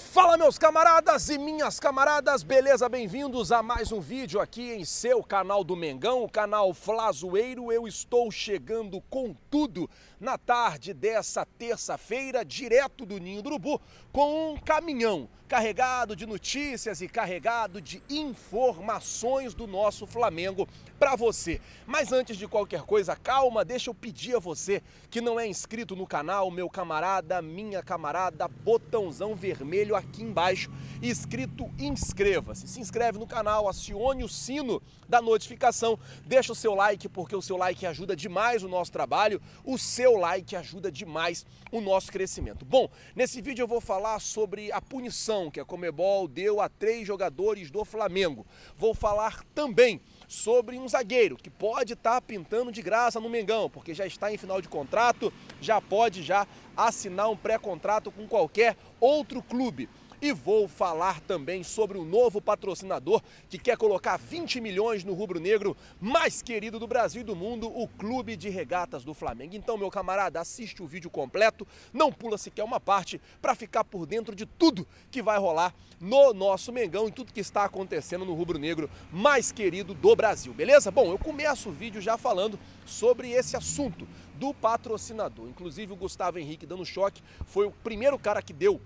Fala meus camaradas e minhas camaradas, beleza? Bem-vindos a mais um vídeo aqui em seu canal do Mengão, o canal Flazoeiro. Eu estou chegando com tudo na tarde dessa terça-feira, direto do Ninho do Urubu, com um caminhão carregado de notícias e carregado de informações do nosso Flamengo para você. Mas antes de qualquer coisa, calma, deixa eu pedir a você que não é inscrito no canal, meu camarada, minha camarada, botãozão vermelho vermelho aqui embaixo, escrito inscreva-se. Se inscreve no canal, acione o sino da notificação, deixa o seu like, porque o seu like ajuda demais o nosso trabalho, o seu like ajuda demais o nosso crescimento. Bom, nesse vídeo eu vou falar sobre a punição que a Comebol deu a três jogadores do Flamengo. Vou falar também sobre um zagueiro que pode estar tá pintando de graça no Mengão, porque já está em final de contrato, já pode já assinar um pré-contrato com qualquer outro clube. E vou falar também sobre o um novo patrocinador que quer colocar 20 milhões no rubro-negro mais querido do Brasil e do mundo, o Clube de Regatas do Flamengo. Então, meu camarada, assiste o vídeo completo, não pula sequer uma parte, para ficar por dentro de tudo que vai rolar no nosso Mengão e tudo que está acontecendo no rubro-negro mais querido do Brasil, beleza? Bom, eu começo o vídeo já falando sobre esse assunto do patrocinador. Inclusive, o Gustavo Henrique dando choque foi o primeiro cara que deu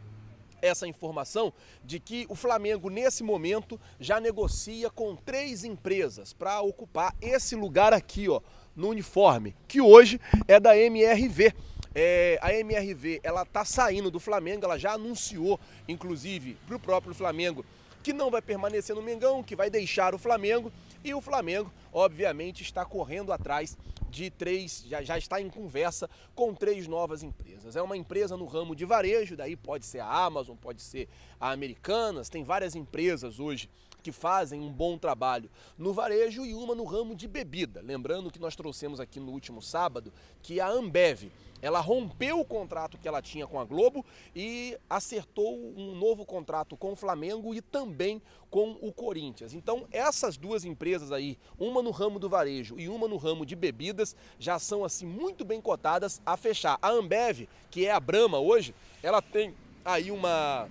essa informação de que o Flamengo, nesse momento, já negocia com três empresas para ocupar esse lugar aqui, ó, no uniforme, que hoje é da MRV. É, a MRV ela está saindo do Flamengo, ela já anunciou, inclusive, para o próprio Flamengo, que não vai permanecer no Mengão, que vai deixar o Flamengo e o Flamengo, obviamente, está correndo atrás de três, já, já está em conversa com três novas empresas. É uma empresa no ramo de varejo, daí pode ser a Amazon, pode ser a Americanas, tem várias empresas hoje que fazem um bom trabalho no varejo e uma no ramo de bebida. Lembrando que nós trouxemos aqui no último sábado que a Ambev ela rompeu o contrato que ela tinha com a Globo e acertou um novo contrato com o Flamengo e também com o Corinthians. Então, essas duas empresas aí, uma no ramo do varejo e uma no ramo de bebidas, já são assim muito bem cotadas a fechar. A Ambev, que é a Brama hoje, ela tem aí uma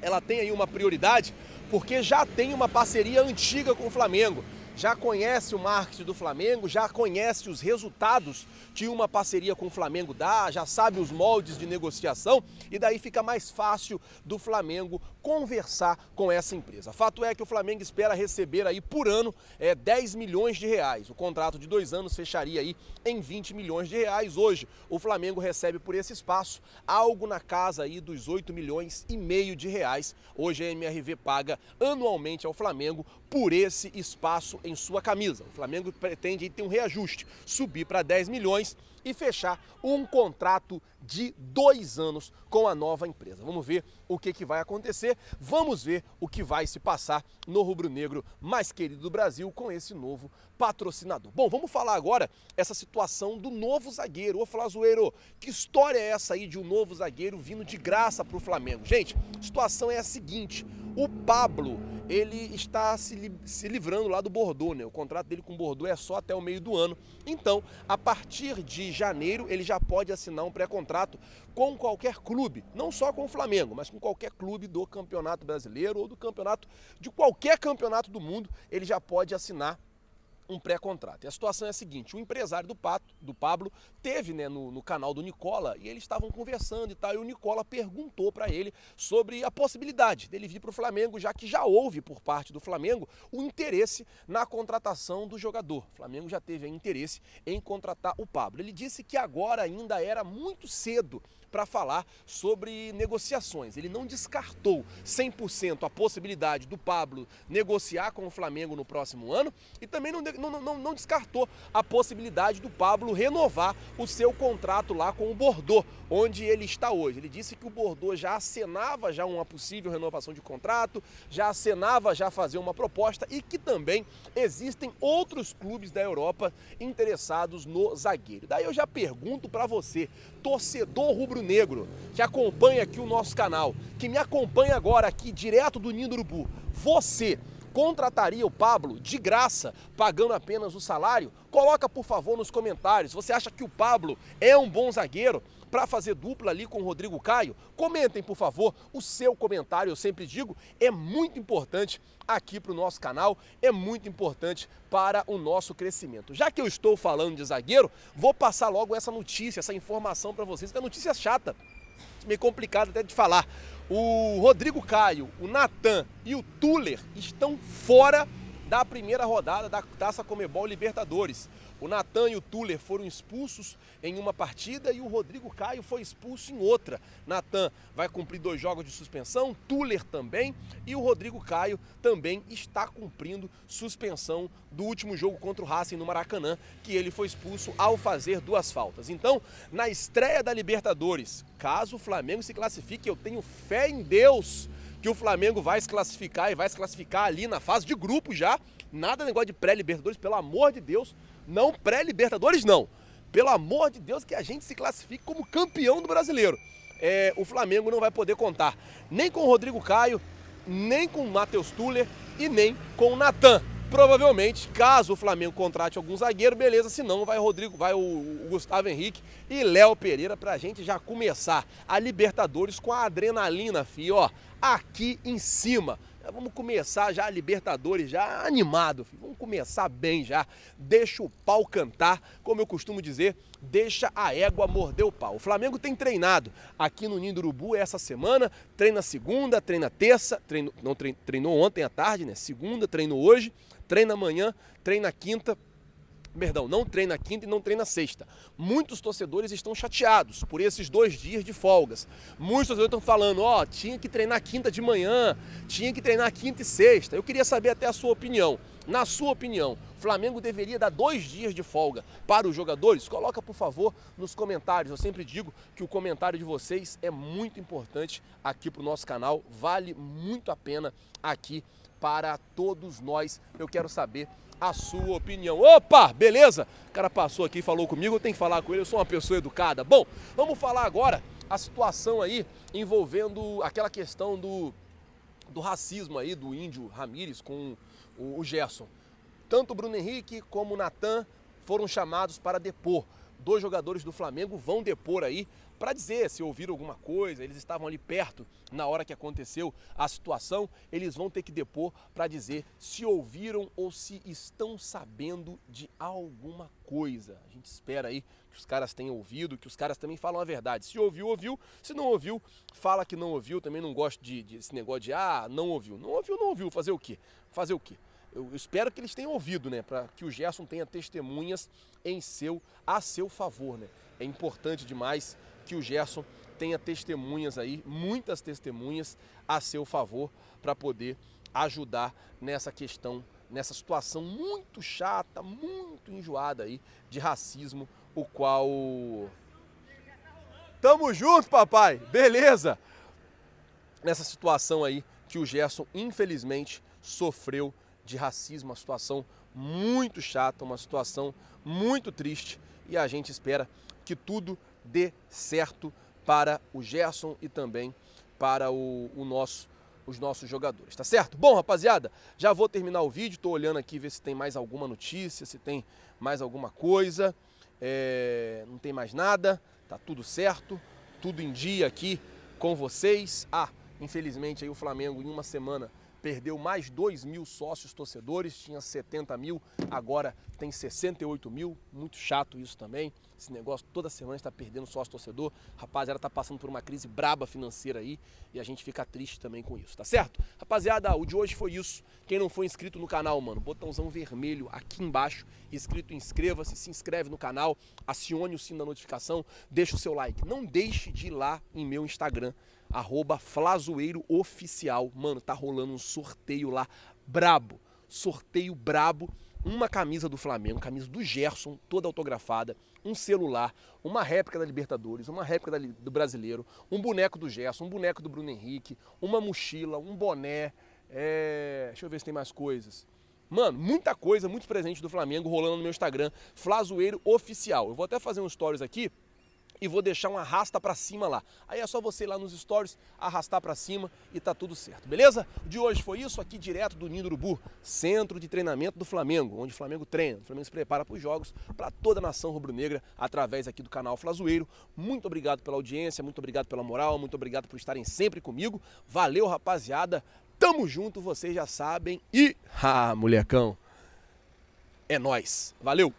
ela tem aí uma prioridade porque já tem uma parceria antiga com o Flamengo. Já conhece o marketing do Flamengo, já conhece os resultados que uma parceria com o Flamengo dá, já sabe os moldes de negociação e daí fica mais fácil do Flamengo conversar com essa empresa. Fato é que o Flamengo espera receber aí por ano é, 10 milhões de reais. O contrato de dois anos fecharia aí em 20 milhões de reais. Hoje, o Flamengo recebe por esse espaço algo na casa aí dos 8 milhões e meio de reais. Hoje a MRV paga anualmente ao Flamengo por esse espaço em sua camisa. O Flamengo pretende ter um reajuste, subir para 10 milhões e fechar um contrato de dois anos com a nova empresa. Vamos ver o que, que vai acontecer, vamos ver o que vai se passar no rubro-negro mais querido do Brasil com esse novo patrocinador. Bom, vamos falar agora essa situação do novo zagueiro. Ô Flazueiro. que história é essa aí de um novo zagueiro vindo de graça para o Flamengo? Gente, a situação é a seguinte. O Pablo, ele está se, li se livrando lá do Bordeaux, né? O contrato dele com o Bordeaux é só até o meio do ano. Então, a partir de janeiro, ele já pode assinar um pré-contrato com qualquer clube, não só com o Flamengo, mas com qualquer clube do Campeonato Brasileiro ou do campeonato de qualquer campeonato do mundo, ele já pode assinar um pré-contrato. E a situação é a seguinte: o empresário do, Pato, do Pablo teve né, no, no canal do Nicola e eles estavam conversando e tal. E o Nicola perguntou para ele sobre a possibilidade dele vir para o Flamengo, já que já houve por parte do Flamengo o interesse na contratação do jogador. O Flamengo já teve interesse em contratar o Pablo. Ele disse que agora ainda era muito cedo para falar sobre negociações. Ele não descartou 100% a possibilidade do Pablo negociar com o Flamengo no próximo ano e também não não, não, não descartou a possibilidade do Pablo renovar o seu contrato lá com o Bordeaux, onde ele está hoje. Ele disse que o Bordeaux já acenava já uma possível renovação de contrato, já acenava já fazer uma proposta e que também existem outros clubes da Europa interessados no zagueiro. Daí eu já pergunto para você, torcedor rubro-negro, que acompanha aqui o nosso canal, que me acompanha agora aqui direto do Urubu, você contrataria o Pablo de graça, pagando apenas o salário? Coloca por favor nos comentários. Você acha que o Pablo é um bom zagueiro para fazer dupla ali com o Rodrigo Caio? Comentem por favor. O seu comentário, eu sempre digo, é muito importante aqui para o nosso canal, é muito importante para o nosso crescimento. Já que eu estou falando de zagueiro, vou passar logo essa notícia, essa informação para vocês, que é notícia chata meio complicado até de falar. O Rodrigo Caio, o Natan e o Tuller estão fora da primeira rodada da Taça Comebol Libertadores. O Natan e o Tuller foram expulsos em uma partida e o Rodrigo Caio foi expulso em outra. Natan vai cumprir dois jogos de suspensão, Tuller também e o Rodrigo Caio também está cumprindo suspensão do último jogo contra o Racing no Maracanã, que ele foi expulso ao fazer duas faltas. Então, na estreia da Libertadores, caso o Flamengo se classifique, eu tenho fé em Deus que o Flamengo vai se classificar e vai se classificar ali na fase de grupo já. Nada negócio de pré-Libertadores, pelo amor de Deus. Não pré-Libertadores, não. Pelo amor de Deus, que a gente se classifique como campeão do brasileiro. É, o Flamengo não vai poder contar nem com o Rodrigo Caio, nem com o Matheus Tuller e nem com o Natan provavelmente, caso o Flamengo contrate algum zagueiro, beleza, se não, vai Rodrigo, vai o Gustavo Henrique e Léo Pereira pra gente já começar a Libertadores com a adrenalina, fi, ó, aqui em cima. Vamos começar já a Libertadores, já animado. Filho. Vamos começar bem já. Deixa o pau cantar, como eu costumo dizer, deixa a égua morder o pau. O Flamengo tem treinado aqui no Ninho do Urubu essa semana. Treina segunda, treina terça, treino, não, treinou ontem à tarde, né? Segunda, treinou hoje treina amanhã, treina quinta, perdão, não treina quinta e não treina sexta. Muitos torcedores estão chateados por esses dois dias de folgas. Muitos torcedores estão falando, ó, oh, tinha que treinar quinta de manhã, tinha que treinar quinta e sexta. Eu queria saber até a sua opinião. Na sua opinião, Flamengo deveria dar dois dias de folga para os jogadores? Coloca, por favor, nos comentários. Eu sempre digo que o comentário de vocês é muito importante aqui para o nosso canal. Vale muito a pena aqui para todos nós. Eu quero saber a sua opinião. Opa, beleza? O cara passou aqui e falou comigo, eu tenho que falar com ele, eu sou uma pessoa educada. Bom, vamos falar agora a situação aí envolvendo aquela questão do, do racismo aí do índio Ramírez com o, o Gerson. Tanto o Bruno Henrique como o Natan foram chamados para depor dois jogadores do Flamengo vão depor aí para dizer se ouviram alguma coisa, eles estavam ali perto na hora que aconteceu a situação, eles vão ter que depor para dizer se ouviram ou se estão sabendo de alguma coisa. A gente espera aí que os caras tenham ouvido, que os caras também falam a verdade. Se ouviu, ouviu. Se não ouviu, fala que não ouviu. Também não gosto de, desse negócio de ah, não ouviu. Não ouviu, não ouviu. Fazer o quê? Fazer o quê? eu espero que eles tenham ouvido, né, para que o Gerson tenha testemunhas em seu a seu favor, né? É importante demais que o Gerson tenha testemunhas aí, muitas testemunhas a seu favor para poder ajudar nessa questão, nessa situação muito chata, muito enjoada aí de racismo, o qual Tamo junto, papai. Beleza? Nessa situação aí que o Gerson infelizmente sofreu de racismo, uma situação muito chata, uma situação muito triste e a gente espera que tudo dê certo para o Gerson e também para o, o nosso os nossos jogadores, tá certo? Bom, rapaziada, já vou terminar o vídeo, tô olhando aqui ver se tem mais alguma notícia, se tem mais alguma coisa, é, não tem mais nada, tá tudo certo, tudo em dia aqui com vocês. Ah, infelizmente aí o Flamengo em uma semana perdeu mais 2 mil sócios torcedores, tinha 70 mil, agora tem 68 mil. Muito chato isso também. Esse negócio toda semana está perdendo sócio torcedor. Rapaziada, está passando por uma crise braba financeira aí e a gente fica triste também com isso, tá certo? Rapaziada, o de hoje foi isso. Quem não foi inscrito no canal, mano, botãozão vermelho aqui embaixo, escrito inscreva-se, se inscreve no canal, acione o sino da notificação, deixa o seu like. Não deixe de ir lá em meu Instagram arroba Flazoeiro Oficial. Mano, tá rolando um sorteio lá brabo. Sorteio brabo. Uma camisa do Flamengo, camisa do Gerson, toda autografada, um celular, uma réplica da Libertadores, uma réplica da, do Brasileiro, um boneco do Gerson, um boneco do Bruno Henrique, uma mochila, um boné. É... Deixa eu ver se tem mais coisas. Mano, muita coisa, muitos presentes do Flamengo rolando no meu Instagram, Flazoeiro Oficial. Eu vou até fazer um stories aqui e vou deixar um arrasta para cima lá. Aí é só você ir lá nos stories, arrastar para cima e tá tudo certo, beleza? De hoje foi isso, aqui direto do Nido do Urubu, centro de treinamento do Flamengo, onde o Flamengo treina, o Flamengo se prepara para os jogos, para toda a nação rubro-negra, através aqui do canal Flazueiro Muito obrigado pela audiência, muito obrigado pela moral, muito obrigado por estarem sempre comigo. Valeu, rapaziada. Tamo junto, vocês já sabem. E, ah, molecão, é nós. Valeu.